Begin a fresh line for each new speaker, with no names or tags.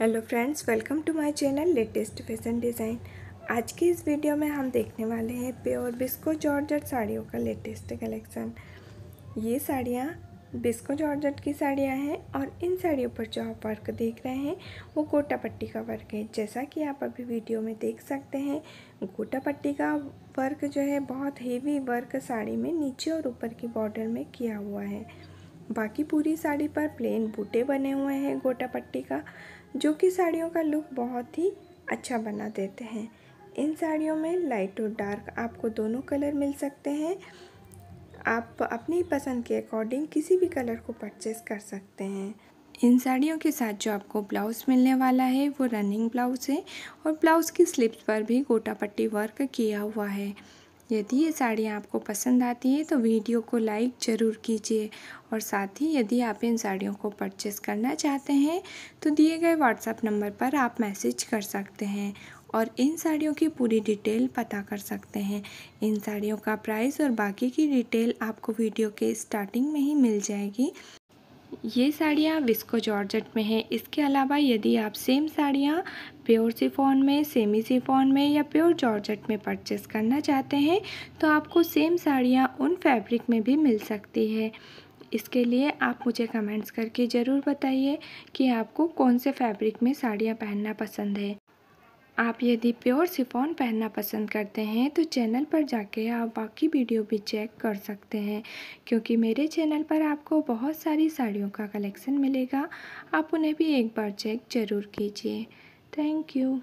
hello friends welcome to my channel latest fashion design आज की इस वीडियो में हम देखने वाले हैं प्योर बिस्को जॉर्जट साड़ियों का लेटेस्ट कलेक्शन ये साड़ियाँ बिस्को जॉर्जट की साड़ियाँ हैं और इन साड़ियों पर जो आप वर्क देख रहे हैं वो गोटा पट्टी का वर्क है जैसा कि आप अभी वीडियो में देख सकते हैं गोटा पट्टी का वर्क जो है बहुत हेवी वर्क साड़ी में नीचे और ऊपर की बॉर्डर में किया हुआ है बाकी पूरी साड़ी पर प्लेन बूटे बने हुए हैं गोटा पट्टी का जो कि साड़ियों का लुक बहुत ही अच्छा बना देते हैं इन साड़ियों में लाइट और डार्क आपको दोनों कलर मिल सकते हैं आप अपनी पसंद के अकॉर्डिंग किसी भी कलर को परचेस कर सकते हैं इन साड़ियों के साथ जो आपको ब्लाउज़ मिलने वाला है वो रनिंग ब्लाउज़ है और ब्लाउज़ की स्लिप्स पर भी गोटा पट्टी वर्क किया हुआ है यदि ये साड़ियाँ आपको पसंद आती हैं तो वीडियो को लाइक ज़रूर कीजिए और साथ ही यदि आप इन साड़ियों को परचेस करना चाहते हैं तो दिए गए व्हाट्सएप नंबर पर आप मैसेज कर सकते हैं और इन साड़ियों की पूरी डिटेल पता कर सकते हैं इन साड़ियों का प्राइस और बाकी की डिटेल आपको वीडियो के स्टार्टिंग में ही मिल जाएगी ये साड़ियाँ विस्को जॉर्जट में है इसके अलावा यदि आप सेम साड़ियाँ प्योर सिफोन में सेमी सिफोन में या प्योर जॉर्जट में परचेस करना चाहते हैं तो आपको सेम साड़ियाँ उन फैब्रिक में भी मिल सकती है इसके लिए आप मुझे कमेंट्स करके ज़रूर बताइए कि आपको कौन से फैब्रिक में साड़ियाँ पहनना पसंद है आप यदि प्योर सिफॉन पहनना पसंद करते हैं तो चैनल पर जाके आप बाकी वीडियो भी चेक कर सकते हैं क्योंकि मेरे चैनल पर आपको बहुत सारी साड़ियों का कलेक्शन मिलेगा आप उन्हें भी एक बार चेक ज़रूर कीजिए थैंक यू